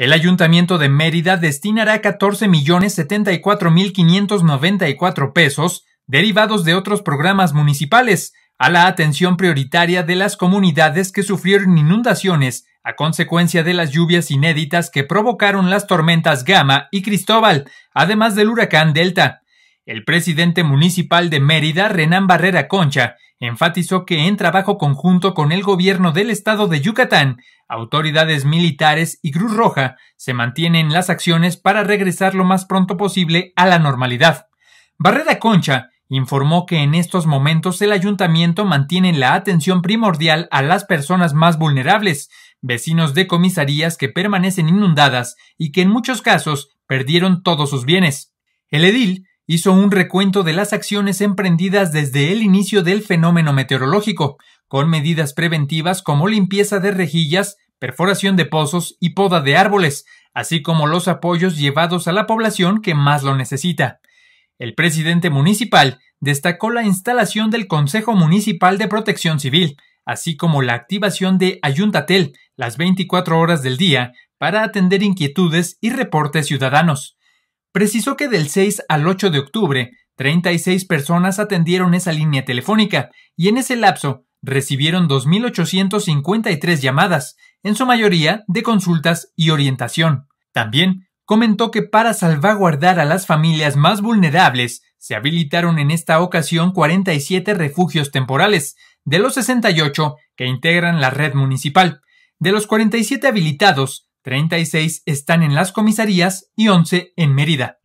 El Ayuntamiento de Mérida destinará 14.074.594 pesos derivados de otros programas municipales a la atención prioritaria de las comunidades que sufrieron inundaciones a consecuencia de las lluvias inéditas que provocaron las tormentas Gama y Cristóbal, además del huracán Delta. El presidente municipal de Mérida, Renán Barrera Concha, enfatizó que en trabajo conjunto con el gobierno del estado de Yucatán, autoridades militares y Cruz Roja se mantienen las acciones para regresar lo más pronto posible a la normalidad. Barrera Concha informó que en estos momentos el ayuntamiento mantiene la atención primordial a las personas más vulnerables, vecinos de comisarías que permanecen inundadas y que en muchos casos perdieron todos sus bienes. El edil hizo un recuento de las acciones emprendidas desde el inicio del fenómeno meteorológico, con medidas preventivas como limpieza de rejillas, perforación de pozos y poda de árboles, así como los apoyos llevados a la población que más lo necesita. El presidente municipal destacó la instalación del Consejo Municipal de Protección Civil, así como la activación de Ayuntatel las 24 horas del día para atender inquietudes y reportes ciudadanos precisó que del 6 al 8 de octubre, 36 personas atendieron esa línea telefónica y en ese lapso recibieron 2.853 llamadas, en su mayoría de consultas y orientación. También comentó que para salvaguardar a las familias más vulnerables, se habilitaron en esta ocasión 47 refugios temporales, de los 68 que integran la red municipal. De los 47 habilitados, 36 están en las comisarías y 11 en Mérida.